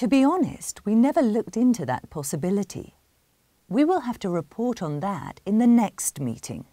To be honest, we never looked into that possibility. We will have to report on that in the next meeting.